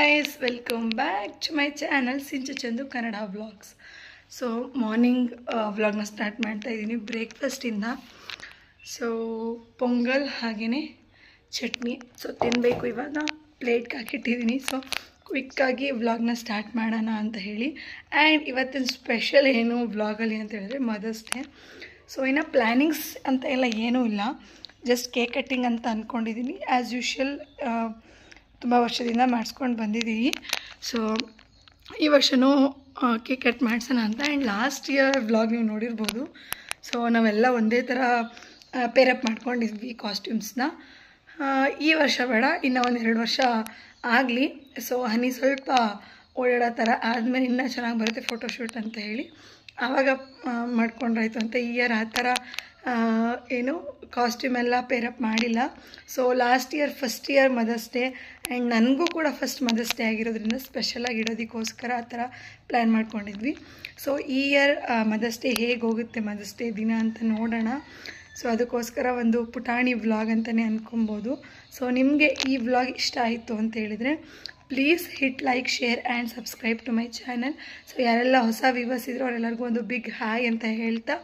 guys welcome back to my channel Sincha Chandu Kannada vlogs so morning ವ್ಲಾಗ್ನ start ಮಾಡ್ತಾ ಇದ್ದೀನಿ ಬ್ರೇಕ್ಫಾಸ್ಟಿಂದ so pongal ಹಾಗೆಯೇ ಚಟ್ನಿ ಸೊ ತಿನ್ನಬೇಕು ಇವಾಗ ಪ್ಲೇಟ್ಗೆ ಹಾಕಿಟ್ಟಿದ್ದೀನಿ ಸೊ ಕ್ವಿಕ್ಕಾಗಿ ವ್ಲಾಗ್ನ ಸ್ಟಾರ್ಟ್ ಮಾಡೋಣ ಅಂತ ಹೇಳಿ ಆ್ಯಂಡ್ ಇವತ್ತಿನ ಸ್ಪೆಷಲ್ ಏನು ವ್ಲಾಗಲ್ಲಿ ಅಂತ ಹೇಳಿದ್ರೆ ಮದರ್ಸ್ ಡೇ ಸೊ ಇನ್ನು ಪ್ಲ್ಯಾನಿಂಗ್ಸ್ ಅಂತ ಎಲ್ಲ ಏನೂ ಇಲ್ಲ ಜಸ್ಟ್ ಕೇಕ್ ಕಟ್ಟಿಂಗ್ ಅಂತ ಅಂದ್ಕೊಂಡಿದ್ದೀನಿ ಆ್ಯಸ್ ಯೂಶ್ವಲ್ ತುಂಬ ವರ್ಷದಿಂದ ಮಾಡಿಸ್ಕೊಂಡು ಬಂದಿದ್ದೀವಿ ಸೊ ಈ ವರ್ಷವೂ ಕೇಕ್ ಕಟ್ ಮಾಡಿಸೋಣ ಅಂತ ಆ್ಯಂಡ್ ಲಾಸ್ಟ್ ಇಯರ್ ವ್ಲಾಗ್ ನೀವು ನೋಡಿರ್ಬೋದು ಸೊ ನಾವೆಲ್ಲ ಒಂದೇ ಥರ ಪೇರಪ್ ಮಾಡ್ಕೊಂಡಿದ್ವಿ ಕಾಸ್ಟ್ಯೂಮ್ಸ್ನ ಈ ವರ್ಷ ಬೇಡ ಇನ್ನು ಒಂದು ಎರಡು ವರ್ಷ ಆಗಲಿ ಸೊ ಹನಿ ಸ್ವಲ್ಪ ಓಡಾಡೋ ಥರ ಆದಮೇಲೆ ಇನ್ನೂ ಚೆನ್ನಾಗಿ ಬರುತ್ತೆ ಫೋಟೋಶೂಟ್ ಅಂತ ಹೇಳಿ ಆವಾಗ ಮಾಡ್ಕೊಂಡ್ರಾಯ್ತು ಅಂತ ಈ ಇಯರ್ ಆ ಥರ ಏನು ಕಾಸ್ಟ್ಯೂಮ್ ಎಲ್ಲ ಪೇರಪ್ ಮಾಡಿಲ್ಲ so last year first year mother's day and ನನಗೂ ಕೂಡ ಫಸ್ಟ್ ಮದರ್ಸ್ ಡೇ ಆಗಿರೋದ್ರಿಂದ ಸ್ಪೆಷಲಾಗಿ ಇಡೋದಕ್ಕೋಸ್ಕರ ಆ ಥರ ಪ್ಲ್ಯಾನ್ ಮಾಡ್ಕೊಂಡಿದ್ವಿ ಸೊ ಈ ಇಯರ್ ಮದರ್ಸ್ ಡೇ ಹೇಗೆ ಹೋಗುತ್ತೆ ಮದರ್ಸ್ ಡೇ ದಿನ ಅಂತ ನೋಡೋಣ ಸೊ ಅದಕ್ಕೋಸ್ಕರ ಒಂದು ಪುಟಾಣಿ ವ್ಲಾಗ್ ಅಂತಲೇ ಅಂದ್ಕೊಬೋದು ಸೊ ನಿಮಗೆ ಈ ವ್ಲಾಗ್ ಇಷ್ಟ ಆಯಿತು ಅಂತ ಹೇಳಿದರೆ please hit like share and subscribe to my channel so ಯಾರೆಲ್ಲ ಹೊಸ ವ್ಯೂವರ್ಸ್ ಇದ್ರು ಅವರೆಲ್ಲರಿಗೂ ಒಂದು ಬಿಗ್ ಹಾಯ್ ಅಂತ ಹೇಳ್ತಾ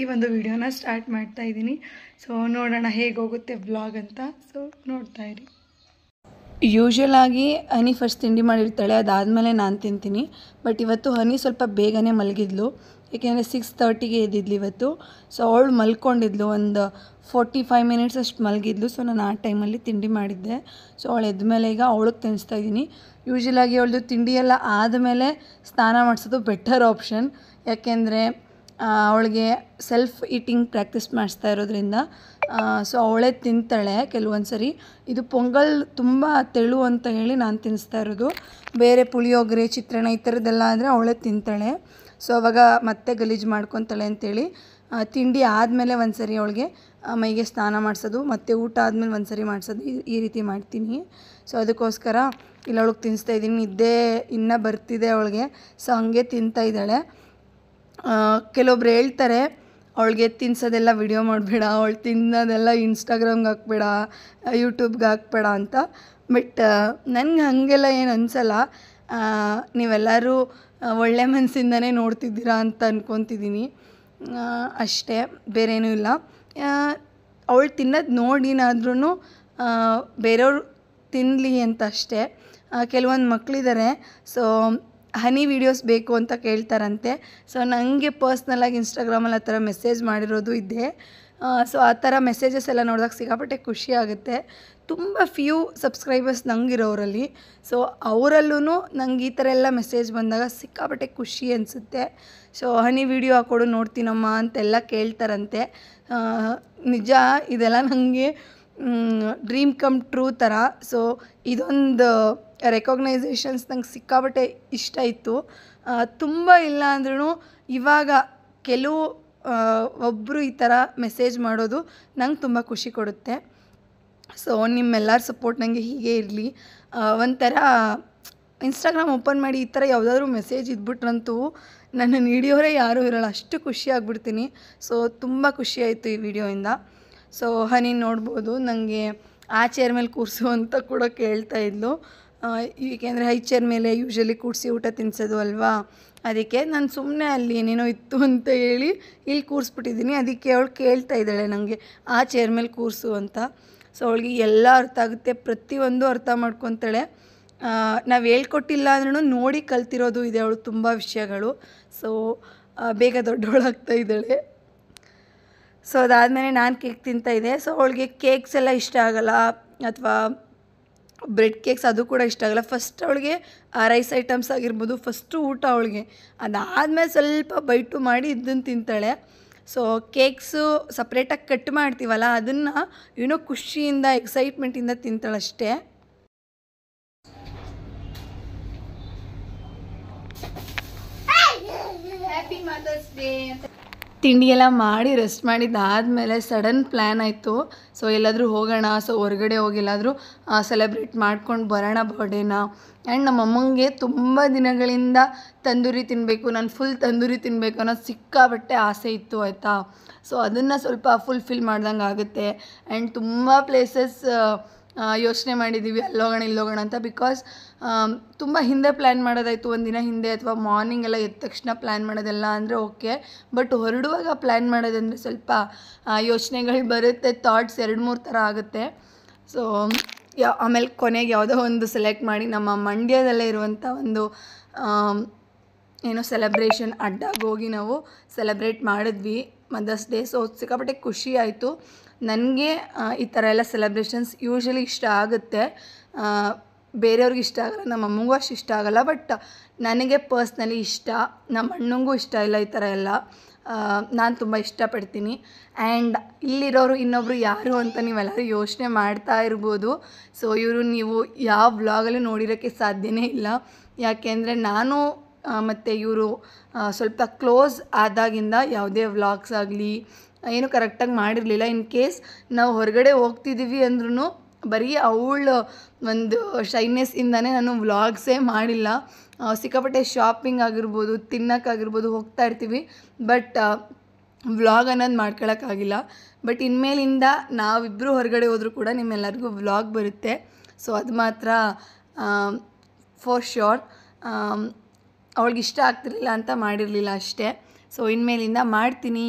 ಈ ಒಂದು ವಿಡಿಯೋನ ಸ್ಟಾರ್ಟ್ ಮಾಡ್ತಾ ಇದ್ದೀನಿ ಸೊ ನೋಡೋಣ ಹೇಗೆ ಹೋಗುತ್ತೆ ವ್ಲಾಗ್ ಅಂತ ಸೊ ನೋಡ್ತಾ ಇರಿ ಯೂಶ್ವಲ್ ಆಗಿ ಹನಿ ಫಸ್ಟ್ ತಿಂಡಿ ಮಾಡಿರ್ತಾಳೆ ಅದಾದಮೇಲೆ ನಾನು ತಿಂತೀನಿ ಬಟ್ ಇವತ್ತು ಹನಿ ಸ್ವಲ್ಪ ಬೇಗನೆ ಮಲಗಿದ್ಲು ಏಕೆಂದರೆ ಸಿಕ್ಸ್ ತರ್ಟಿಗೆ ಎದ್ದಿದ್ಲು ಇವತ್ತು ಸೊ ಅವಳು ಮಲ್ಕೊಂಡಿದ್ಲು ಒಂದು ಫೋರ್ಟಿ ಫೈವ್ ಮಿನಿಟ್ಸ್ ಅಷ್ಟು ಮಲಗಿದ್ಲು ಸೊ ನಾನು ಆ ಟೈಮಲ್ಲಿ ತಿಂಡಿ ಮಾಡಿದ್ದೆ ಸೊ ಅವಳು ಎದ್ದ ಮೇಲೆ ಈಗ ಅವಳಿಗೆ ತಿನ್ನಿಸ್ತಾ ಇದ್ದೀನಿ ಯೂಶ್ವಲಾಗಿ ಅವಳದು ತಿಂಡಿ ಎಲ್ಲ ಆದಮೇಲೆ ಸ್ನಾನ ಮಾಡಿಸೋದು ಬೆಟರ್ ಆಪ್ಷನ್ ಯಾಕೆಂದರೆ ಅವಳಿಗೆ ಸೆಲ್ಫ್ ಈಟಿಂಗ್ ಪ್ರಾಕ್ಟೀಸ್ ಮಾಡಿಸ್ತಾ ಇರೋದ್ರಿಂದ ಸೊ ಅವಳೇ ತಿಂತಾಳೆ ಕೆಲವೊಂದು ಸರಿ ಇದು ಪೊಂಗಲ್ ತುಂಬ ತೆಳು ಅಂತ ಹೇಳಿ ನಾನು ತಿನ್ನಿಸ್ತಾ ಇರೋದು ಬೇರೆ ಪುಳಿಯೋಗರೆ ಚಿತ್ರಾನ್ನ ಈ ಥರದ್ದೆಲ್ಲ ಆದರೆ ಅವಳೇ ತಿಂತಾಳೆ ಸೊ ಅವಾಗ ಮತ್ತೆ ಗಲೀಜು ಮಾಡ್ಕೊತಾಳೆ ಅಂತೇಳಿ ತಿಂಡಿ ಆದಮೇಲೆ ಒಂದು ಸರಿ ಅವಳಿಗೆ ಮೈಗೆ ಸ್ನಾನ ಮಾಡಿಸೋದು ಮತ್ತು ಊಟ ಆದಮೇಲೆ ಒಂದು ಸರಿ ಮಾಡಿಸೋದು ಈ ರೀತಿ ಮಾಡ್ತೀನಿ ಸೊ ಅದಕ್ಕೋಸ್ಕರ ಇಲ್ಲ ಅವಳಿಗೆ ತಿನ್ನಿಸ್ತಾ ಇದ್ದೀನಿ ನಿದ್ದೆ ಇನ್ನೂ ಬರ್ತಿದೆ ಅವಳಿಗೆ ಸೊ ಹಾಗೆ ತಿಂತಾ ಇದ್ದಾಳೆ ಕೆಲವೊಬ್ರು ಹೇಳ್ತಾರೆ ಅವಳಿಗೆ ತಿನ್ನಿಸೋದೆಲ್ಲ ವಿಡಿಯೋ ಮಾಡಬೇಡ ಅವಳು ತಿನ್ನೋದೆಲ್ಲ ಇನ್ಸ್ಟಾಗ್ರಾಮ್ಗೆ ಹಾಕ್ಬೇಡ ಯೂಟ್ಯೂಬ್ಗೆ ಹಾಕ್ಬೇಡ ಅಂತ ಬಟ್ ನನಗೆ ಹಾಗೆಲ್ಲ ಏನು ಅನಿಸಲ್ಲ ನೀವೆಲ್ಲರೂ ಒಳ್ಳೆ ಮನಸ್ಸಿಂದನೇ ನೋಡ್ತಿದ್ದೀರಾ ಅಂತ ಅಂದ್ಕೊತಿದ್ದೀನಿ ಅಷ್ಟೇ ಬೇರೇನೂ ಇಲ್ಲ ಅವಳು ತಿನ್ನೋದು ನೋಡಿನಾದ್ರೂ ಬೇರೆಯವ್ರು ತಿನ್ನಲಿ ಅಂತ ಅಷ್ಟೇ ಕೆಲವೊಂದು ಮಕ್ಕಳಿದ್ದಾರೆ ಸೊ ಹನಿ ವೀಡಿಯೋಸ್ ಬೇಕು ಅಂತ ಕೇಳ್ತಾರಂತೆ ಸೊ ನನಗೆ ಪರ್ಸ್ನಲಾಗಿ ಇನ್ಸ್ಟಾಗ್ರಾಮಲ್ಲಿ ಆ ಥರ ಮೆಸೇಜ್ ಮಾಡಿರೋದು ಇದೆ ಸೊ ಆ ಥರ ಮೆಸೇಜಸ್ ಎಲ್ಲ ನೋಡಿದಾಗ ಸಿಕ್ಕಾಪಟ್ಟೆ ಖುಷಿ ಆಗುತ್ತೆ ತುಂಬ ಫ್ಯೂ ಸಬ್ಸ್ಕ್ರೈಬರ್ಸ್ ನಂಗಿರೋರಲ್ಲಿ ಸೊ ಅವರಲ್ಲೂ ನಂಗೆ ಈ ಥರ ಎಲ್ಲ ಮೆಸೇಜ್ ಬಂದಾಗ ಸಿಕ್ಕಾಪಟ್ಟೆ ಖುಷಿ ಅನಿಸುತ್ತೆ ಸೊ ಹನಿ ವಿಡಿಯೋ ಹಾಕೊಡು ನೋಡ್ತೀನಮ್ಮ ಅಂತೆಲ್ಲ ಕೇಳ್ತಾರಂತೆ ನಿಜ ಇದೆಲ್ಲ ನನಗೆ ಡ್ರೀಮ್ ಕಮ್ ಟ್ರೂ ಥರ ಸೊ ಇದೊಂದು ರೆಕಗ್ನೈಸೇಷನ್ಸ್ ನಂಗೆ ಸಿಕ್ಕಾಪಟ್ಟೆ ಇಷ್ಟ ಇತ್ತು ತುಂಬ ಇಲ್ಲ ಅಂದ್ರೂ ಇವಾಗ ಕೆಲವು ಒಬ್ಬರು ಈ ಥರ ಮೆಸೇಜ್ ಮಾಡೋದು ನಂಗೆ ತುಂಬ ಖುಷಿ ಕೊಡುತ್ತೆ ಸೊ ನಿಮ್ಮೆಲ್ಲರ ಸಪೋರ್ಟ್ ನನಗೆ ಹೀಗೆ ಇರಲಿ ಒಂಥರ ಇನ್ಸ್ಟಾಗ್ರಾಮ್ ಓಪನ್ ಮಾಡಿ ಈ ಥರ ಯಾವುದಾದ್ರೂ ಮೆಸೇಜ್ ಇದ್ಬಿಟ್ರಂತೂ ನನ್ನ ನೀಡಿಯೋರೇ ಯಾರೂ ಇರೋಲ್ಲ ಅಷ್ಟು ಖುಷಿಯಾಗ್ಬಿಡ್ತೀನಿ ಸೊ ತುಂಬ ಖುಷಿಯಾಯಿತು ಈ ವಿಡಿಯೋಯಿಂದ ಸೊ ಹನಿ ನೋಡ್ಬೋದು ನನಗೆ ಆ ಚೇರ್ ಮೇಲೆ ಕೂರಿಸು ಅಂತ ಕೂಡ ಕೇಳ್ತಾ ಇದ್ಲು ಏಕೆಂದರೆ ಹೈ ಚೇರ್ ಮೇಲೆ ಯೂಶ್ವಲಿ ಕೂರಿಸಿ ಊಟ ತಿನ್ಸೋದು ಅಲ್ವಾ ಅದಕ್ಕೆ ನಾನು ಸುಮ್ಮನೆ ಅಲ್ಲಿ ಏನೇನೋ ಇತ್ತು ಅಂತ ಹೇಳಿ ಇಲ್ಲಿ ಕೂರಿಸ್ಬಿಟ್ಟಿದ್ದೀನಿ ಅದಕ್ಕೆ ಅವಳು ಕೇಳ್ತಾ ಇದ್ದಾಳೆ ನನಗೆ ಆ ಚೇರ್ ಮೇಲೆ ಕೂರಿಸು ಅಂತ ಸೊ ಅವಳಿಗೆ ಎಲ್ಲ ಅರ್ಥ ಆಗುತ್ತೆ ಪ್ರತಿಯೊಂದು ಅರ್ಥ ಮಾಡ್ಕೊತಾಳೆ ನಾವು ಹೇಳ್ಕೊಟ್ಟಿಲ್ಲ ಅಂದ್ರೂ ನೋಡಿ ಕಲ್ತಿರೋದು ಇದೆ ಅವಳು ತುಂಬ ವಿಷಯಗಳು ಸೊ ಬೇಗ ದೊಡ್ಡವಳಾಗ್ತಾ ಇದ್ದಾಳೆ ಸೊ ಅದಾದಮೇಲೆ ನಾನು ಕೇಕ್ ತಿಂತಾಯಿದ್ದೆ ಸೊ ಅವಳಿಗೆ ಕೇಕ್ಸ್ ಎಲ್ಲ ಇಷ್ಟ ಆಗೋಲ್ಲ ಅಥವಾ ಬ್ರೆಡ್ ಕೇಕ್ಸ್ ಅದು ಕೂಡ ಇಷ್ಟ ಆಗಲ್ಲ ಫಸ್ಟ್ ಅವಳಿಗೆ ರೈಸ್ ಐಟಮ್ಸ್ ಆಗಿರ್ಬೋದು ಫಸ್ಟು ಊಟ ಅವಳಿಗೆ ಅದಾದಮೇಲೆ ಸ್ವಲ್ಪ ಬೈಟು ಮಾಡಿ ಇದನ್ನು ತಿಂತಾಳೆ ಸೊ ಕೇಕ್ಸು ಸಪ್ರೇಟಾಗಿ ಕಟ್ ಮಾಡ್ತೀವಲ್ಲ ಅದನ್ನು ಏನೋ ಖುಷಿಯಿಂದ ಎಕ್ಸೈಟ್ಮೆಂಟಿಂದ ತಿಂತಾಳಷ್ಟೇ ಹ್ಯಾಪಿ ಮದರ್ಸ್ ಡೇ ತಿಂಡಿಯೆಲ್ಲ ಮಾಡಿ ರೆಸ್ಟ್ ಮಾಡಿದ್ದಾದಮೇಲೆ ಸಡನ್ ಪ್ಲ್ಯಾನ್ ಆಯಿತು ಸೊ ಎಲ್ಲಾದರೂ ಹೋಗೋಣ ಸೊ ಹೊರಗಡೆ ಹೋಗಿ ಎಲ್ಲಾದರೂ ಸೆಲೆಬ್ರೇಟ್ ಮಾಡ್ಕೊಂಡು ಬರೋಣ ಬರ್ಡೇನ ಆ್ಯಂಡ್ ನಮ್ಮಮ್ಮಂಗೆ ತುಂಬ ದಿನಗಳಿಂದ ತಂದೂರಿ ತಿನ್ನಬೇಕು ನಾನು ಫುಲ್ ತಂದೂರಿ ತಿನ್ನಬೇಕು ಅನ್ನೋದು ಸಿಕ್ಕಾಬಟ್ಟೆ ಆಸೆ ಇತ್ತು ಆಯಿತಾ ಸೊ ಅದನ್ನು ಸ್ವಲ್ಪ ಫುಲ್ಫಿಲ್ ಮಾಡ್ದಂಗೆ ಆಗುತ್ತೆ ಆ್ಯಂಡ್ ತುಂಬ ಪ್ಲೇಸಸ್ ಯೋಚನೆ ಮಾಡಿದ್ದೀವಿ ಅಲ್ಲೋಗೋಣ ಇಲ್ಲೋಗೋಣ ಅಂತ ಬಿಕಾಸ್ ತುಂಬ ಹಿಂದೆ ಪ್ಲ್ಯಾನ್ ಮಾಡೋದಾಯಿತು ಒಂದಿನ ಹಿಂದೆ ಅಥವಾ ಮಾರ್ನಿಂಗ್ ಎಲ್ಲ ಎದ್ದ ತಕ್ಷಣ ಪ್ಲ್ಯಾನ್ ಮಾಡೋದೆಲ್ಲ ಅಂದರೆ ಓಕೆ ಬಟ್ ಹೊರಡುವಾಗ ಪ್ಲ್ಯಾನ್ ಮಾಡೋದಂದರೆ ಸ್ವಲ್ಪ ಯೋಚನೆಗಳು ಬರುತ್ತೆ ಥಾಟ್ಸ್ ಎರಡು ಮೂರು ಥರ ಆಗುತ್ತೆ ಸೊ ಯಾ ಆಮೇಲೆ ಕೊನೆಗೆ ಯಾವುದೋ ಒಂದು ಸೆಲೆಕ್ಟ್ ಮಾಡಿ ನಮ್ಮ ಮಂಡ್ಯದಲ್ಲೇ ಇರುವಂಥ ಒಂದು ಏನೋ ಸೆಲೆಬ್ರೇಷನ್ ಅಡ್ಡಾಗಿ ಹೋಗಿ ನಾವು ಸೆಲೆಬ್ರೇಟ್ ಮಾಡಿದ್ವಿ ಮದರ್ಸ್ ಡೇ ಸೊ ಸಿಕ್ಕಾಪಟ್ಟೆ ಖುಷಿ ಆಯಿತು ನನಗೆ ಈ ಥರ ಎಲ್ಲ ಸೆಲೆಬ್ರೇಷನ್ಸ್ ಯೂಶ್ವಲಿ ಇಷ್ಟ ಆಗುತ್ತೆ ಬೇರೆಯವ್ರಿಗೆ ಇಷ್ಟ ಆಗಲ್ಲ ನಮ್ಮ ಅಮ್ಮಂಗೂ ಅಷ್ಟು ಇಷ್ಟ ಆಗಲ್ಲ ಬಟ್ ನನಗೆ ಪರ್ಸ್ನಲಿ ಇಷ್ಟ ನಮ್ಮ ಅಣ್ಣಂಗೂ ಇಷ್ಟ ಇಲ್ಲ ಈ ಥರ ಎಲ್ಲ ನಾನು ತುಂಬ ಇಷ್ಟಪಡ್ತೀನಿ ಆ್ಯಂಡ್ ಇಲ್ಲಿರೋರು ಇನ್ನೊಬ್ಬರು ಯಾರು ಅಂತ ನೀವೆಲ್ಲರೂ ಯೋಚನೆ ಮಾಡ್ತಾ ಇರ್ಬೋದು ಸೊ ಇವರು ನೀವು ಯಾವ ವ್ಲಾಗಲ್ಲೂ ನೋಡಿರೋಕ್ಕೆ ಸಾಧ್ಯವೇ ಇಲ್ಲ ಯಾಕೆಂದರೆ ನಾನು ಮತ್ತು ಇವರು ಸ್ವಲ್ಪ ಕ್ಲೋಸ್ ಆದಾಗಿಂದ ಯಾವುದೇ ವ್ಲಾಗ್ಸ್ ಆಗಲಿ ಏನು ಕರೆಕ್ಟಾಗಿ ಮಾಡಿರಲಿಲ್ಲ ಇನ್ ಕೇಸ್ ನಾವು ಹೊರಗಡೆ ಹೋಗ್ತಿದ್ದೀವಿ ಅಂದ್ರೂ ಬರೀ ಅವಳ ಒಂದು ಶೈನೆಸ್ಸಿಂದನೇ ನಾನು ವ್ಲಾಗ್ಸೇ ಮಾಡಿಲ್ಲ ಸಿಕ್ಕಾಪಟ್ಟೆ ಶಾಪಿಂಗ್ ಆಗಿರ್ಬೋದು ತಿನ್ನೋಕ್ಕಾಗಿರ್ಬೋದು ಹೋಗ್ತಾ ಇರ್ತೀವಿ ಬಟ್ ವ್ಲಾಗ್ ಅನ್ನೋದು ಮಾಡ್ಕೊಳಕ್ಕಾಗಿಲ್ಲ ಬಟ್ ಇನ್ಮೇಲಿಂದ ನಾವಿಬ್ಬರು ಹೊರಗಡೆ ಹೋದರೂ ಕೂಡ ನಿಮ್ಮೆಲ್ಲರಿಗೂ ವ್ಲಾಗ್ ಬರುತ್ತೆ ಸೊ ಅದು ಮಾತ್ರ ಫಾರ್ ಅವಳಿಗೆ ಇಷ್ಟ ಆಗ್ತಿರ್ಲಿಲ್ಲ ಅಂತ ಮಾಡಿರಲಿಲ್ಲ ಅಷ್ಟೇ ಸೊ ಇನ್ಮೇಲಿಂದ ಮಾಡ್ತೀನಿ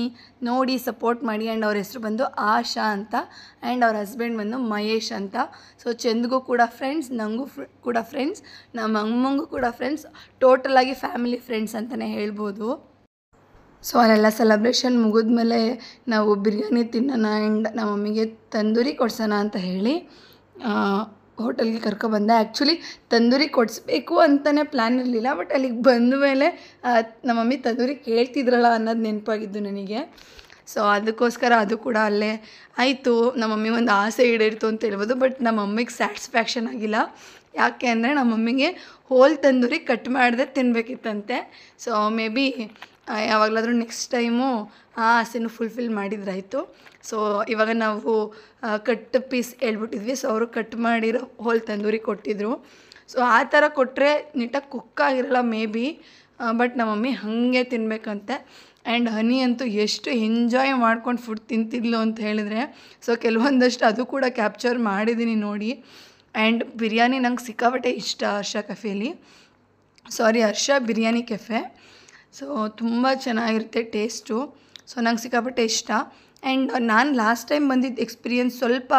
ನೋಡಿ ಸಪೋರ್ಟ್ ಮಾಡಿ ಆ್ಯಂಡ್ ಅವ್ರ ಹೆಸರು ಬಂದು ಆಶಾ ಅಂತ ಆ್ಯಂಡ್ ಅವ್ರ ಹಸ್ಬೆಂಡ್ ಬಂದು ಮಹೇಶ್ ಅಂತ ಸೊ ಚಂದ್ಗೂ ಕೂಡ ಫ್ರೆಂಡ್ಸ್ ನನಗೂ ಕೂಡ ಫ್ರೆಂಡ್ಸ್ ನಮ್ಮ ಅಮ್ಮಂಗೂ ಕೂಡ ಫ್ರೆಂಡ್ಸ್ ಟೋಟಲಾಗಿ ಫ್ಯಾಮಿಲಿ ಫ್ರೆಂಡ್ಸ್ ಅಂತಲೇ ಹೇಳ್ಬೋದು ಸೊ ಅಲ್ಲೆಲ್ಲ ಸೆಲೆಬ್ರೇಷನ್ ಮುಗಿದ್ಮೇಲೆ ನಾವು ಬಿರಿಯಾನಿ ತಿನ್ನೋಣ ಆ್ಯಂಡ್ ನಮ್ಮ ಮಮ್ಮಿಗೆ ತಂದೂರಿ ಕೊಡ್ಸೋಣ ಅಂತ ಹೇಳಿ ಹೋಟೆಲ್ಗೆ ಕರ್ಕೊಬಂದೆ ಆ್ಯಕ್ಚುಲಿ ತಂದೂರಿ ಕೊಡಿಸ್ಬೇಕು ಅಂತಲೇ ಪ್ಲ್ಯಾನ್ ಇರಲಿಲ್ಲ ಬಟ್ ಅಲ್ಲಿಗೆ ಬಂದ ಮೇಲೆ ನಮ್ಮ ಮಮ್ಮಿ ತಂದೂರಿ ಕೇಳ್ತಿದ್ರಲ್ಲ ಅನ್ನೋದು ನೆನಪಾಗಿದ್ದು ನನಗೆ ಸೊ ಅದಕ್ಕೋಸ್ಕರ ಅದು ಕೂಡ ಅಲ್ಲೇ ಆಯಿತು ನಮ್ಮ ಮಮ್ಮಿ ಒಂದು ಆಸೆ ಈಡೇರಿತು ಅಂತ ಹೇಳ್ಬೋದು ಬಟ್ ನಮ್ಮ ಮಮ್ಮಿಗೆ ಸ್ಯಾಟಿಸ್ಫ್ಯಾಕ್ಷನ್ ಆಗಿಲ್ಲ ಯಾಕೆ ಅಂದರೆ ನಮ್ಮ ಮಮ್ಮಿಗೆ ಹೋಲ್ ತಂದೂರಿ ಕಟ್ ಮಾಡದೆ ತಿನ್ನಬೇಕಿತ್ತಂತೆ ಸೊ ಮೇ ಬಿ ಯಾವಾಗಲಾದರೂ ನೆಕ್ಸ್ಟ್ ಟೈಮು ಆ ಆಸೆನೂ ಫುಲ್ಫಿಲ್ ಮಾಡಿದ್ರಾಯಿತು ಸೊ ಇವಾಗ ನಾವು ಕಟ್ ಪೀಸ್ ಹೇಳ್ಬಿಟ್ಟಿದ್ವಿ ಸೊ ಅವರು ಕಟ್ ಮಾಡಿರೋ ಹೋಲ್ ತಂದೂರಿ ಕೊಟ್ಟಿದ್ದರು ಸೊ ಆ ಥರ ಕೊಟ್ಟರೆ ನೀಟಾಗಿ ಕುಕ್ ಆಗಿರಲ್ಲ ಮೇ ಬಿ ಬಟ್ ನಮ್ಮ ಮಮ್ಮಿ ಹಾಗೆ ತಿನ್ನಬೇಕಂತೆ ಆ್ಯಂಡ್ ಹನಿ ಅಂತೂ ಎಷ್ಟು ಎಂಜಾಯ್ ಮಾಡ್ಕೊಂಡು ಫುಡ್ ತಿಂತಿದ್ಲು ಅಂತ ಹೇಳಿದರೆ ಸೊ ಕೆಲವೊಂದಷ್ಟು ಅದು ಕೂಡ ಕ್ಯಾಪ್ಚರ್ ಮಾಡಿದ್ದೀನಿ ನೋಡಿ ಆ್ಯಂಡ್ ಬಿರಿಯಾನಿ ನಂಗೆ ಸಿಕ್ಕಾಪಟ್ಟೆ ಇಷ್ಟ ಹರ್ಷ ಕೆಫೇಲಿ sorry Harsha biryani cafe so ತುಂಬ ಚೆನ್ನಾಗಿರುತ್ತೆ ಟೇಸ್ಟು ಸೊ ನಂಗೆ ಸಿಕ್ಕಾಪಟ್ಟೆ ಇಷ್ಟ ಆ್ಯಂಡ್ ನಾನು ಲಾಸ್ಟ್ ಟೈಮ್ ಬಂದಿದ್ದ ಎಕ್ಸ್ಪೀರಿಯನ್ಸ್ ಸ್ವಲ್ಪ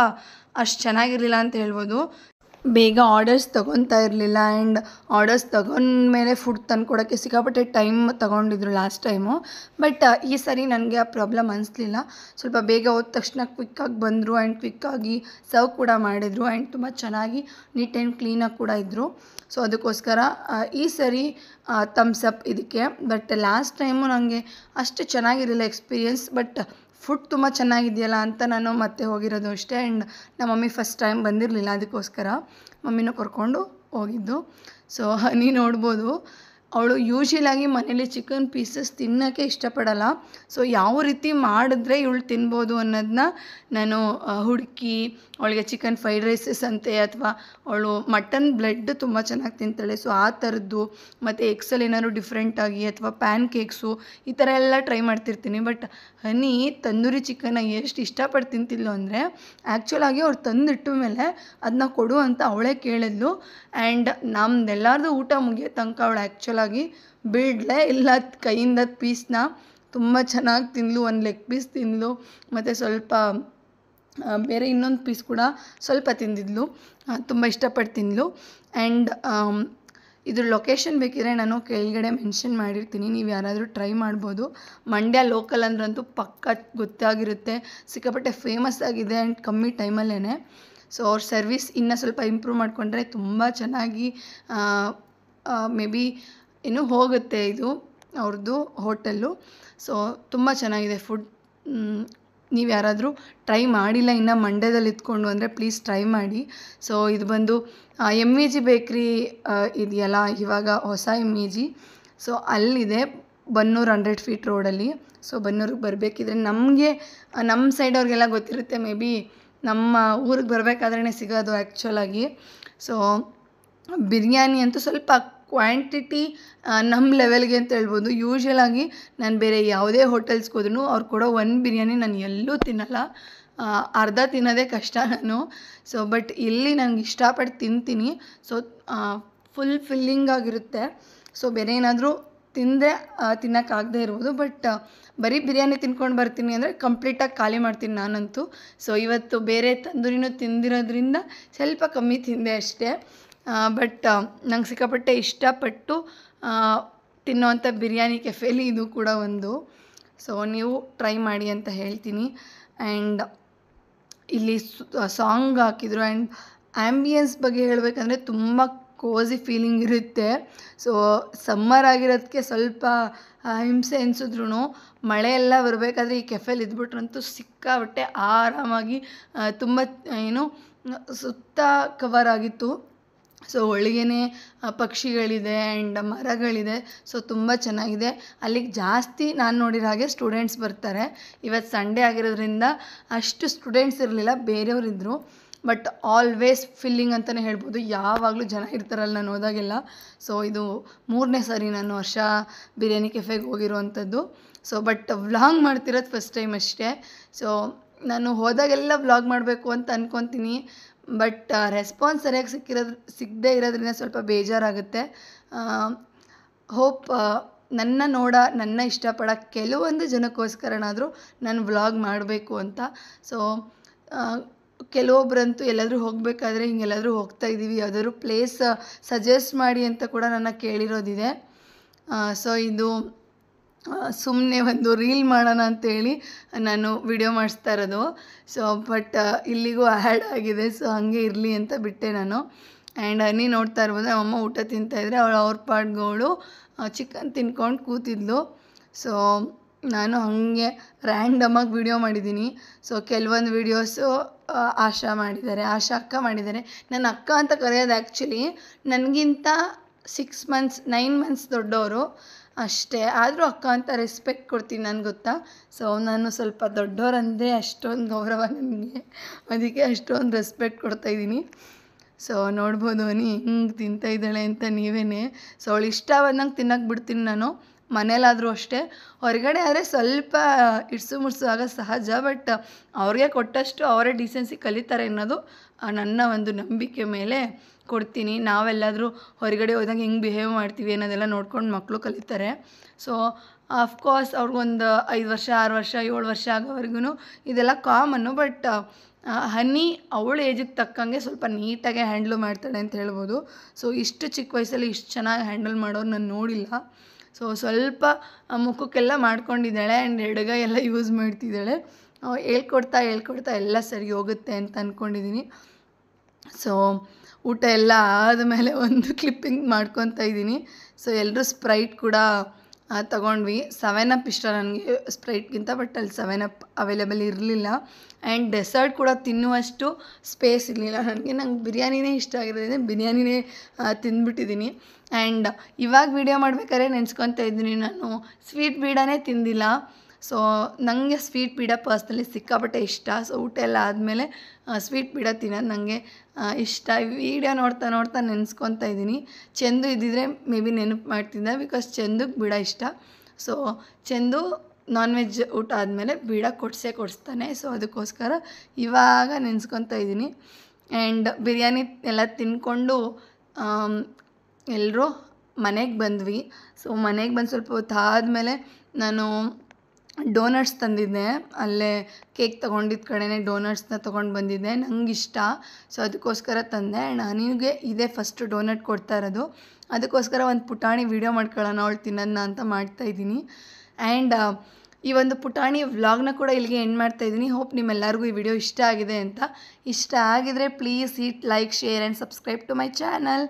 ಅಷ್ಟು ಚೆನ್ನಾಗಿರಲಿಲ್ಲ ಅಂತ ಹೇಳ್ಬೋದು ಬೇಗ ಆರ್ಡರ್ಸ್ ತೊಗೊತಾ ಇರಲಿಲ್ಲ ಆ್ಯಂಡ್ ಆರ್ಡರ್ಸ್ ತೊಗೊಂಡ್ಮೇಲೆ ಫುಡ್ ತಂದ್ಕೊಡೋಕ್ಕೆ ಸಿಕ್ಕಾಪಟ್ಟೆ ಟೈಮ್ ತೊಗೊಂಡಿದ್ರು ಲಾಸ್ಟ್ ಟೈಮು ಬಟ್ ಈ ಸರಿ ನನಗೆ ಆ ಪ್ರಾಬ್ಲಮ್ ಅನಿಸ್ಲಿಲ್ಲ ಸ್ವಲ್ಪ ಬೇಗ ಹೋದ ತಕ್ಷಣ ಕ್ವಿಕ್ಕಾಗಿ ಬಂದರು ಆ್ಯಂಡ್ ಕ್ವಿಕ್ಕಾಗಿ ಸರ್ವ್ ಕೂಡ ಮಾಡಿದರು ಆ್ಯಂಡ್ ತುಂಬ ಚೆನ್ನಾಗಿ ನೀಟ್ ಆ್ಯಂಡ್ ಕ್ಲೀನಾಗಿ ಕೂಡ ಇದ್ದರು ಸೊ ಅದಕ್ಕೋಸ್ಕರ ಈ ಸರಿ ತಮ್ಸಪ್ ಇದಕ್ಕೆ ಬಟ್ ಲಾಸ್ಟ್ ಟೈಮು ನನಗೆ ಅಷ್ಟು ಚೆನ್ನಾಗಿರಲಿಲ್ಲ ಎಕ್ಸ್ಪೀರಿಯನ್ಸ್ ಬಟ್ ಫುಡ್ ತುಂಬ ಚೆನ್ನಾಗಿದೆಯಲ್ಲ ಅಂತ ನಾನು ಮತ್ತೆ ಹೋಗಿರೋದು ಅಷ್ಟೇ ಆ್ಯಂಡ್ ನಮ್ಮ ಮಮ್ಮಿ ಫಸ್ಟ್ ಟೈಮ್ ಬಂದಿರಲಿಲ್ಲ ಅದಕ್ಕೋಸ್ಕರ ಮಮ್ಮಿನೂ ಕರ್ಕೊಂಡು ಹೋಗಿದ್ದು ಸೊ ಹನಿ ನೋಡ್ಬೋದು ಅವಳು ಯೂಶ್ವಲಾಗಿ ಮನೇಲಿ ಚಿಕನ್ ಪೀಸಸ್ ತಿನ್ನೋಕ್ಕೆ ಇಷ್ಟಪಡಲ್ಲ ಸೊ ಯಾವ ರೀತಿ ಮಾಡಿದ್ರೆ ಇವಳು ತಿನ್ಬೋದು ಅನ್ನೋದನ್ನ ನಾನು ಹುಡುಕಿ ಅವಳಿಗೆ ಚಿಕನ್ ಫ್ರೈಡ್ ರೈಸಸ್ ಅಂತೆ ಅಥವಾ ಅವಳು ಮಟನ್ ಬ್ಲಡ್ ತುಂಬ ಚೆನ್ನಾಗಿ ತಿಂತಾಳೆ ಸೊ ಆ ಥರದ್ದು ಮತ್ತು ಎಕ್ಸಲ್ ಏನಾದ್ರು ಡಿಫ್ರೆಂಟಾಗಿ ಅಥವಾ ಪ್ಯಾನ್ ಕೇಕ್ಸು ಈ ಥರ ಎಲ್ಲ ಟ್ರೈ ಮಾಡ್ತಿರ್ತೀನಿ ಬಟ್ ಹನಿ ತಂದೂರಿ ಚಿಕನ್ನ ಎಷ್ಟು ಇಷ್ಟಪಟ್ಟು ತಿಂತಿಲ್ಲ ಅಂದರೆ ಆ್ಯಕ್ಚುಲಾಗಿ ಅವ್ರು ತಂದಿಟ್ಟ ಮೇಲೆ ಅದನ್ನ ಕೊಡು ಅಂತ ಅವಳೇ ಕೇಳಿದ್ಲು ಆ್ಯಂಡ್ ನಮ್ದೆಲ್ಲರದು ಊಟ ಮುಗಿಯೋ ತನಕ ಅವಳು ಆ್ಯಕ್ಚುಲಾಗಿ ನಾರ್ಮಲಾಗಿ ಬೀಳಲೇ ಇಲ್ಲ ಕೈಯಿಂದ ಪೀಸ್ನ ತುಂಬ ಚೆನ್ನಾಗಿ ತಿಂದ್ಲು ಒಂದು ಲೆಗ್ ಪೀಸ್ ತಿಂದ್ಲು ಮತ್ತು ಸ್ವಲ್ಪ ಬೇರೆ ಇನ್ನೊಂದು ಪೀಸ್ ಕೂಡ ಸ್ವಲ್ಪ ತಿಂದಿದ್ಲು ತುಂಬ ಇಷ್ಟಪಟ್ಟು ತಿಂದ್ಲು ಆ್ಯಂಡ್ ಇದ್ರ ಲೊಕೇಶನ್ ಬೇಕಿದ್ರೆ ನಾನು ಕೆಳಗಡೆ ಮೆನ್ಷನ್ ಮಾಡಿರ್ತೀನಿ ನೀವು ಯಾರಾದರೂ ಟ್ರೈ ಮಾಡ್ಬೋದು ಮಂಡ್ಯ ಲೋಕಲ್ ಅಂದ್ರಂತೂ ಪಕ್ಕ ಗೊತ್ತಾಗಿರುತ್ತೆ ಸಿಕ್ಕಾಪಟ್ಟೆ ಫೇಮಸ್ ಆಗಿದೆ ಆ್ಯಂಡ್ ಕಮ್ಮಿ ಟೈಮಲ್ಲೇ ಸೊ ಅವ್ರ ಸರ್ವಿಸ್ ಇನ್ನೂ ಸ್ವಲ್ಪ ಇಂಪ್ರೂವ್ ಮಾಡಿಕೊಂಡ್ರೆ ತುಂಬ ಚೆನ್ನಾಗಿ ಮೇ ಬಿ ಇನ್ನು ಹೋಗುತ್ತೆ ಇದು ಅವ್ರದ್ದು ಹೋಟೆಲ್ಲು ಸೊ ತುಂಬ ಚೆನ್ನಾಗಿದೆ ಫುಡ್ ನೀವು ಯಾರಾದರೂ ಟ್ರೈ ಮಾಡಿಲ್ಲ ಇನ್ನು ಮಂಡ್ಯದಲ್ಲಿ ಇದ್ಕೊಂಡು ಅಂದರೆ ಪ್ಲೀಸ್ ಟ್ರೈ ಮಾಡಿ ಸೊ ಇದು ಬಂದು ಎಮ್ ವಿ ಜಿ ಬೇಕ್ರಿ ಇದೆಯಲ್ಲ ಇವಾಗ ಹೊಸ ಎಮ್ ವಿ ಜಿ ಸೊ ಅಲ್ಲಿದೆ ಬನ್ನೂರು ಹಂಡ್ರೆಡ್ ಫೀಟ್ ರೋಡಲ್ಲಿ ಸೊ ಬನ್ನೂರಿಗೆ ಬರಬೇಕಿದ್ರೆ ನಮಗೆ ನಮ್ಮ ಸೈಡ್ ಅವ್ರಿಗೆಲ್ಲ ಗೊತ್ತಿರುತ್ತೆ ಮೇ ಬಿ ನಮ್ಮ ಊರಿಗೆ ಬರಬೇಕಾದ್ರೇ ಸಿಗೋದು ಆ್ಯಕ್ಚುಲಾಗಿ ಸೊ ಬಿರಿಯಾನಿ ಅಂತೂ ಸ್ವಲ್ಪ ಕ್ವಾಂಟಿಟಿ ನಮ್ಮ ಲೆವೆಲ್ಗೆ ಅಂತ ಹೇಳ್ಬೋದು ಯೂಶ್ವಲ್ ಆಗಿ ನಾನು ಬೇರೆ ಯಾವುದೇ ಹೋಟೆಲ್ಸ್ಗೆ ಹೋದ್ರು ಅವ್ರು ಕೊಡೋ ಒಂದು ಬಿರಿಯಾನಿ ನಾನು ಎಲ್ಲೂ ತಿನ್ನಲ್ಲ ಅರ್ಧ ತಿನ್ನೋದೇ ಕಷ್ಟ ನಾನು ಸೊ ಬಟ್ ಇಲ್ಲಿ ನನಗೆ ಇಷ್ಟಪಟ್ಟು ತಿಂತೀನಿ ಸೊ ಫುಲ್ ಫಿಲ್ಲಿಂಗ್ ಆಗಿರುತ್ತೆ ಸೊ ಬೇರೆ ಏನಾದರೂ ತಿಂದರೆ ತಿನ್ನೋಕ್ಕಾಗದೆ ಇರ್ಬೋದು ಬಟ್ ಬರೀ ಬಿರಿಯಾನಿ ತಿನ್ಕೊಂಡು ಬರ್ತೀನಿ ಅಂದರೆ ಕಂಪ್ಲೀಟಾಗಿ ಖಾಲಿ ಮಾಡ್ತೀನಿ ನಾನಂತೂ ಸೊ ಇವತ್ತು ಬೇರೆ ತಂದೂರಿನೂ ತಿಂದಿರೋದ್ರಿಂದ ಸ್ವಲ್ಪ ಕಮ್ಮಿ ತಿಂದೆ ಅಷ್ಟೇ ಬಟ್ ನಂಗೆ ಸಿಕ್ಕಾಪಟ್ಟೆ ಇಷ್ಟಪಟ್ಟು ತಿನ್ನೋವಂಥ ಬಿರಿಯಾನಿ ಕೆಫೆಲಿ ಇದು ಕೂಡ ಒಂದು ಸೊ ನೀವು ಟ್ರೈ ಮಾಡಿ ಅಂತ ಹೇಳ್ತೀನಿ ಆ್ಯಂಡ್ ಇಲ್ಲಿ ಸಾಂಗ್ ಹಾಕಿದ್ರು ಆ್ಯಂಡ್ ಆ್ಯಂಬಿಯನ್ಸ್ ಬಗ್ಗೆ ಹೇಳಬೇಕಂದ್ರೆ ತುಂಬ ಕೋಸಿ ಫೀಲಿಂಗ್ ಇರುತ್ತೆ ಸೊ ಸಮ್ಮರ್ ಆಗಿರೋದಕ್ಕೆ ಸ್ವಲ್ಪ ಹಿಂಸೆ ಅನಿಸಿದ್ರು ಮಳೆ ಎಲ್ಲ ಬರಬೇಕಾದ್ರೆ ಈ ಕೆಫೆಲಿ ಇದ್ಬಿಟ್ರಂತೂ ಸಿಕ್ಕಾಬಟ್ಟೆ ಆರಾಮಾಗಿ ತುಂಬ ಏನು ಸುತ್ತ ಕವರ್ ಆಗಿತ್ತು ಸೊ ಒಳಗೇನೆ ಪಕ್ಷಿಗಳಿದೆ ಆ್ಯಂಡ್ ಮರಗಳಿದೆ ಸೊ ತುಂಬ ಚೆನ್ನಾಗಿದೆ ಅಲ್ಲಿಗೆ ಜಾಸ್ತಿ ನಾನು ನೋಡಿರೋ ಹಾಗೆ ಸ್ಟೂಡೆಂಟ್ಸ್ ಬರ್ತಾರೆ ಇವತ್ತು ಸಂಡೇ ಆಗಿರೋದ್ರಿಂದ ಅಷ್ಟು ಸ್ಟೂಡೆಂಟ್ಸ್ ಇರಲಿಲ್ಲ ಬೇರೆಯವರಿದ್ದರು ಬಟ್ ಆಲ್ವೇಸ್ ಫಿಲ್ಲಿಂಗ್ ಅಂತಲೇ ಹೇಳ್ಬೋದು ಯಾವಾಗಲೂ ಜನ ಇರ್ತಾರಲ್ಲ ನಾನು ಹೋದಾಗೆಲ್ಲ ಸೊ ಇದು ಮೂರನೇ ಸಾರಿ ನಾನು ವರ್ಷ ಬಿರಿಯಾನಿ ಕೆಫೆಗೆ ಹೋಗಿರುವಂಥದ್ದು ಸೊ ಬಟ್ ವ್ಲಾಂಗ್ ಮಾಡ್ತಿರೋದು ಫಸ್ಟ್ ಟೈಮ್ ಅಷ್ಟೇ ಸೊ ನಾನು ಹೋದಾಗೆಲ್ಲ ವ್ಲಾಗ್ ಮಾಡಬೇಕು ಅಂತ ಅಂದ್ಕೊತೀನಿ ಬಟ್ ರೆಸ್ಪಾನ್ಸ್ ಸರಿಯಾಗಿ ಸಿಕ್ಕಿರೋದ್ರ ಸಿಗದೇ ಇರೋದ್ರಿಂದ ಸ್ವಲ್ಪ ಬೇಜಾರಾಗುತ್ತೆ ಹೋಪ್ ನನ್ನ ನೋಡ ನನ್ನ ಇಷ್ಟಪಡೋ ಕೆಲವೊಂದು ಜನಕ್ಕೋಸ್ಕರನಾದರೂ ನಾನು ವ್ಲಾಗ್ ಮಾಡಬೇಕು ಅಂತ ಸೊ ಕೆಲವೊಬ್ಬರಂತೂ ಎಲ್ಲಾದರೂ ಹೋಗಬೇಕಾದ್ರೆ ಹಿಂಗೆಲ್ಲಾದರೂ ಹೋಗ್ತಾ ಇದ್ದೀವಿ ಯಾವುದಾದ್ರು ಪ್ಲೇಸ್ ಸಜೆಸ್ಟ್ ಮಾಡಿ ಅಂತ ಕೂಡ ನನ್ನ ಕೇಳಿರೋದಿದೆ ಸೊ ಇದು ಸುಮ್ಮನೆ ಒಂದು ರೀಲ್ ಮಾಡೋಣ ಅಂತೇಳಿ ನಾನು ವಿಡಿಯೋ ಮಾಡಿಸ್ತಾ ಇರೋದು ಸೊ ಬಟ್ ಇಲ್ಲಿಗೂ ಆ್ಯಡ್ ಆಗಿದೆ ಸೊ ಹಾಗೆ ಇರಲಿ ಅಂತ ಬಿಟ್ಟೆ ನಾನು ಆ್ಯಂಡ್ ಹನಿ ನೋಡ್ತಾ ಇರ್ಬೋದು ನಮ್ಮಮ್ಮ ಊಟ ತಿಂತಾಯಿದ್ರೆ ಅವಳು ಅವ್ರ ಪಾಡ್ಗಳು ಚಿಕನ್ ತಿನ್ಕೊಂಡು ಕೂತಿದ್ಲು ಸೊ ನಾನು ಹಾಗೆ ರ್ಯಾಂಡಮಾಗಿ ವಿಡಿಯೋ ಮಾಡಿದ್ದೀನಿ ಸೊ ಕೆಲವೊಂದು ವೀಡಿಯೋಸು ಆಶಾ ಮಾಡಿದ್ದಾರೆ ಆಶಾ ಅಕ್ಕ ಮಾಡಿದ್ದಾರೆ ನನ್ನ ಅಕ್ಕ ಅಂತ ಕರೆಯೋದು ಆ್ಯಕ್ಚುಲಿ ನನಗಿಂತ ಸಿಕ್ಸ್ ಮಂತ್ಸ್ ನೈನ್ ಮಂತ್ಸ್ ದೊಡ್ಡವರು ಅಷ್ಟೇ ಆದರೂ ಅಕ್ಕ ಅಂತ ರೆಸ್ಪೆಕ್ಟ್ ಕೊಡ್ತೀನಿ ನನಗೆ ಗೊತ್ತಾ ಸೊ ನಾನು ಸ್ವಲ್ಪ ದೊಡ್ಡವರಂದರೆ ಅಷ್ಟೊಂದು ಗೌರವ ನನಗೆ ಅದಕ್ಕೆ ಅಷ್ಟೊಂದು ರೆಸ್ಪೆಕ್ಟ್ ಇದ್ದೀನಿ ಸೊ ನೋಡ್ಬೋದು ಅವನಿ ಹಿಂಗೆ ಇದ್ದಾಳೆ ಅಂತ ನೀವೇ ಸೊ ಅವಳು ಇಷ್ಟ ಬಂದಂಗೆ ತಿನ್ನೋಕೆ ಬಿಡ್ತೀನಿ ನಾನು ಮನೇಲಾದರೂ ಅಷ್ಟೇ ಹೊರಗಡೆ ಆದರೆ ಸ್ವಲ್ಪ ಇಡ್ಸು ಮುಡ್ಸು ಆಗ ಸಹಜ ಬಟ್ ಅವ್ರಿಗೆ ಕೊಟ್ಟಷ್ಟು ಅವರೇ ಡಿಸೆನ್ಸಿ ಕಲಿತಾರೆ ಅನ್ನೋದು ನನ್ನ ಒಂದು ನಂಬಿಕೆ ಮೇಲೆ ಕೊಡ್ತೀನಿ ನಾವೆಲ್ಲಾದರೂ ಹೊರಗಡೆ ಹೋದಾಗ ಹೆಂಗೆ ಬಿಹೇವ್ ಮಾಡ್ತೀವಿ ಅನ್ನೋದೆಲ್ಲ ನೋಡ್ಕೊಂಡು ಮಕ್ಕಳು ಕಲಿತಾರೆ ಸೊ ಅಫ್ಕೋರ್ಸ್ ಅವ್ರಿಗೊಂದು ಐದು ವರ್ಷ ಆರು ವರ್ಷ ಏಳು ವರ್ಷ ಆಗೋವರೆಗೂ ಇದೆಲ್ಲ ಕಾಮನ್ನು ಬಟ್ ಹನಿ ಅವಳ ಏಜಿಗೆ ತಕ್ಕಂಗೆ ಸ್ವಲ್ಪ ನೀಟಾಗೆ ಹ್ಯಾಂಡ್ಲ್ ಮಾಡ್ತಾಳೆ ಅಂತ ಹೇಳ್ಬೋದು ಸೊ ಇಷ್ಟು ಚಿಕ್ಕ ವಯಸ್ಸಲ್ಲಿ ಇಷ್ಟು ಚೆನ್ನಾಗಿ ಹ್ಯಾಂಡಲ್ ಮಾಡೋರು ನಾನು ನೋಡಿಲ್ಲ ಸೊ ಸ್ವಲ್ಪ ಮುಖಕ್ಕೆಲ್ಲ ಮಾಡ್ಕೊಂಡಿದ್ದಾಳೆ ಆ್ಯಂಡ್ ಎಡಗ ಎಲ್ಲ ಯೂಸ್ ಮಾಡ್ತಿದ್ದಾಳೆ ಹೇಳ್ಕೊಡ್ತಾ ಹೇಳ್ಕೊಡ್ತಾ ಎಲ್ಲ ಸರಿ ಹೋಗುತ್ತೆ ಅಂತ ಅಂದ್ಕೊಂಡಿದ್ದೀನಿ ಸೊ ಊಟ ಎಲ್ಲ ಆದಮೇಲೆ ಒಂದು ಕ್ಲಿಪ್ಪಿಂಗ್ ಮಾಡ್ಕೊತ ಇದ್ದೀನಿ ಸೊ ಎಲ್ಲರೂ ಸ್ಪ್ರೈಟ್ ಕೂಡ ತಗೊಂಡ್ವಿ ಸೆವೆನ್ ಅಪ್ ಇಷ್ಟ ನನಗೆ ಸ್ಪ್ರೈಟ್ಗಿಂತ ಬಟ್ ಅಲ್ಲಿ ಸೆವೆನ್ ಅಪ್ ಅವೈಲೇಬಲ್ ಇರಲಿಲ್ಲ ಆ್ಯಂಡ್ ಡೆಸರ್ಟ್ ಕೂಡ ತಿನ್ನುವಷ್ಟು ಸ್ಪೇಸ್ ಇರಲಿಲ್ಲ ನನಗೆ ನಂಗೆ ಬಿರಿಯಾನಿನೇ ಇಷ್ಟ ಆಗಿರೋದ್ರಿಂದ ಬಿರಿಯಾನಿನೇ ತಿಂದ್ಬಿಟ್ಟಿದ್ದೀನಿ ಆ್ಯಂಡ್ ಇವಾಗ ವಿಡಿಯೋ ಮಾಡ್ಬೇಕಾದ್ರೆ ನೆನ್ಸ್ಕೊತಾ ಇದ್ದೀನಿ ನಾನು ಸ್ವೀಟ್ ಬೀಡಾನೇ ತಿಂದಿಲ್ಲ ಸೊ ನನಗೆ ಸ್ವೀಟ್ ಪೀಡ ಪರ್ಸ್ನಲಿ ಸಿಕ್ಕಾಪಟ್ಟೆ ಇಷ್ಟ ಸೊ ಊಟ ಎಲ್ಲ ಆದಮೇಲೆ ಸ್ವೀಟ್ ಪೀಡ ತಿನ್ನೋದು ನನಗೆ ಇಷ್ಟ ವೀಡಿಯೋ ನೋಡ್ತಾ ನೋಡ್ತಾ ನೆನೆಸ್ಕೊತಾ ಇದ್ದೀನಿ ಚೆಂದು ಇದ್ದಿದ್ರೆ ಮೇ ಬಿ ನೆನಪು ಮಾಡ್ತಿದ್ದೆ ಬಿಕಾಸ್ ಚೆಂದಕ್ಕೆ ಬೀಡ ಇಷ್ಟ ಸೊ ಚೆಂದು ನಾನ್ ವೆಜ್ ಊಟ ಆದಮೇಲೆ ಬೀಡ ಕೊಡಿಸೇ ಕೊಡಿಸ್ತಾನೆ ಸೊ ಅದಕ್ಕೋಸ್ಕರ ಇವಾಗ ನೆನೆಸ್ಕೊತಾ ಇದ್ದೀನಿ ಆ್ಯಂಡ್ ಬಿರಿಯಾನಿ ಎಲ್ಲ ತಿನ್ಕೊಂಡು ಎಲ್ಲರೂ ಮನೆಗೆ ಬಂದ್ವಿ ಸೊ ಮನೆಗೆ ಬಂದು ಸ್ವಲ್ಪ ಹೊತ್ತು ಆದಮೇಲೆ ನಾನು ಡೋನಟ್ಸ್ ತಂದಿದ್ದೆ ಅಲ್ಲೇ ಕೇಕ್ ತೊಗೊಂಡಿದ್ದ ಕಡೆನೇ ಡೋನಟ್ಸನ್ನ ತೊಗೊಂಡು ಬಂದಿದ್ದೆ ನಂಗೆ ಇಷ್ಟ ಸೊ ಅದಕ್ಕೋಸ್ಕರ ತಂದೆ ನನಗೆ ಇದೇ ಫಸ್ಟ್ ಡೋನಟ್ ಕೊಡ್ತಾ ಇರೋದು ಅದಕ್ಕೋಸ್ಕರ ಒಂದು ಪುಟಾಣಿ ವೀಡಿಯೋ ಮಾಡ್ಕೊಳ್ಳೋಣ ಅವಳು ತಿನ್ನೋದನ್ನ ಅಂತ ಮಾಡ್ತಾಯಿದ್ದೀನಿ ಆ್ಯಂಡ್ ಈ ಒಂದು ಪುಟಾಣಿ ವ್ಲಾಗ್ನ ಕೂಡ ಇಲ್ಲಿಗೆ ಎಂಡ್ ಮಾಡ್ತಾ ಇದ್ದೀನಿ ಹೋಪ್ ನಿಮ್ಮೆಲ್ಲರಿಗೂ ಈ ವಿಡಿಯೋ ಇಷ್ಟ ಆಗಿದೆ ಅಂತ ಇಷ್ಟ ಆಗಿದ್ರೆ please it like share and subscribe to my channel